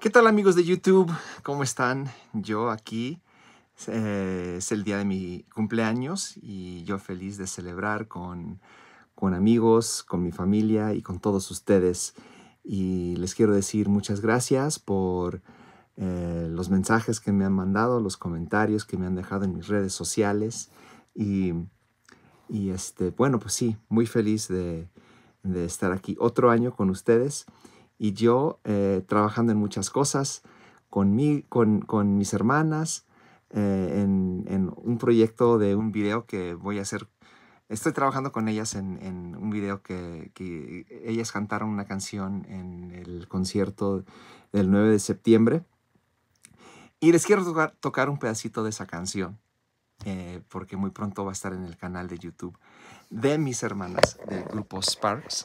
¿Qué tal amigos de YouTube? ¿Cómo están? Yo aquí. Eh, es el día de mi cumpleaños y yo feliz de celebrar con, amigos, con mi familia y con todos ustedes. Y les quiero decir muchas gracias por eh, los mensajes que me han mandado, los comentarios que me han dejado en mis redes sociales. Y, este, bueno, pues sí, muy feliz de, de estar aquí otro año con ustedes y yo eh, trabajando en muchas cosas con, con, mis hermanas, eh, en, un proyecto de un video que voy a hacer. Estoy trabajando con ellas en, en un video que, ellas cantaron una canción en el concierto del 9 de septiembre. Y les quiero tocar, un pedacito de esa canción, eh, porque muy pronto va a estar en el canal de YouTube de mis hermanas del grupo Sparks.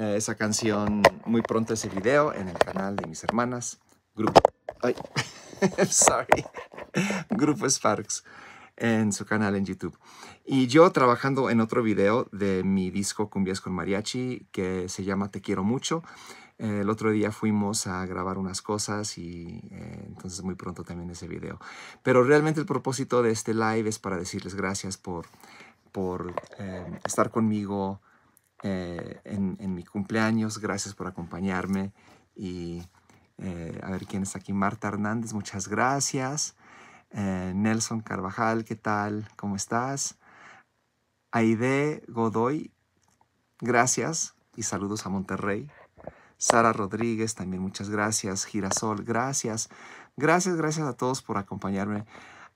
Eh, esa canción muy pronto ese video en el canal de mis hermanas, Grupo, Grupo Sparks en su canal en YouTube. Y yo trabajando en otro video de mi disco Cumbias con Mariachi que se llama Te quiero mucho. Eh, el otro día fuimos a grabar unas cosas y eh, entonces muy pronto también ese video. Pero realmente el propósito de este live es para decirles gracias por, por estar conmigo, eh, en, mi cumpleaños. Gracias por acompañarme. Y eh, a ver quién está aquí. Marta Hernández, muchas gracias. Eh, Nelson Carvajal, ¿qué tal? ¿Cómo estás? Aide Godoy, gracias y saludos a Monterrey. Sara Rodríguez, también muchas gracias. Girasol, gracias. Gracias, gracias a todos por acompañarme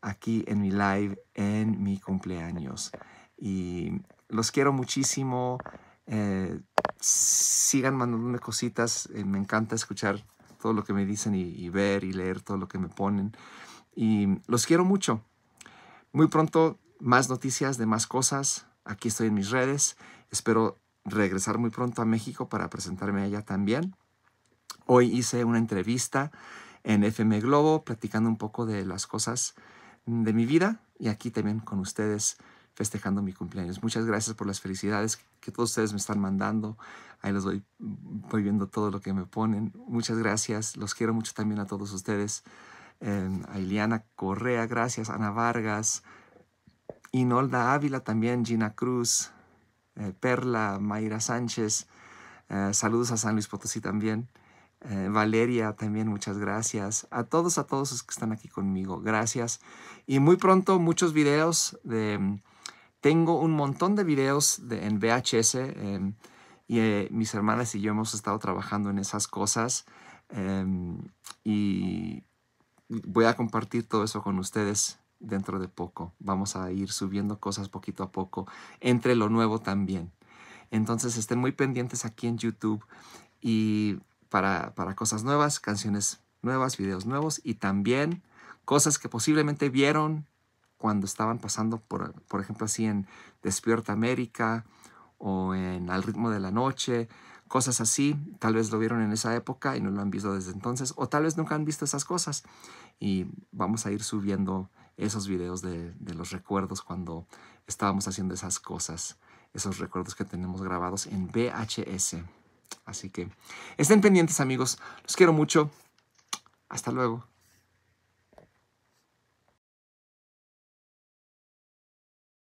aquí en mi live, en mi cumpleaños. Y los quiero muchísimo. Eh, sigan mandándome cositas. Eh, me encanta escuchar todo lo que me dicen y, ver y leer todo lo que me ponen. Y los quiero mucho. Muy pronto más noticias de más cosas. Aquí estoy en mis redes. Espero regresar muy pronto a México para presentarme allá también. Hoy hice una entrevista en FM Globo platicando un poco de las cosas de mi vida y aquí también con ustedes festejando mi cumpleaños. Muchas gracias por las felicidades que todos ustedes me están mandando. Ahí los voy, voy viendo todo lo que me ponen. Muchas gracias. Los quiero mucho también a todos ustedes. Em, a Ileana Correa, gracias. Ana Vargas. Inolda Ávila también. Gina Cruz. Eh, Perla. Mayra Sánchez. Eh, saludos a San Luis Potosí también. Eh, Valeria también, muchas gracias. A todos, a todos los que están aquí conmigo, gracias. Y muy pronto muchos videos de tengo un montón de videos en VHS em, y eh, mis hermanas y yo hemos estado trabajando en esas cosas em, y voy a compartir todo eso con ustedes dentro de poco. Vamos a ir subiendo cosas poquito a poco entre lo nuevo también. Entonces estén muy pendientes aquí en YouTube y para, para, cosas nuevas, canciones nuevas, videos nuevos y también cosas que posiblemente vieron cuando estaban pasando, por, por ejemplo, así en Despierta América o en Al ritmo de la noche, cosas así. Tal vez lo vieron en esa época y no lo han visto desde entonces, o tal vez nunca han visto esas cosas. Y vamos a ir subiendo esos videos de, de los recuerdos cuando estábamos haciendo esas cosas, esos recuerdos que tenemos grabados en VHS. Así que estén pendientes amigos, los quiero mucho. Hasta luego.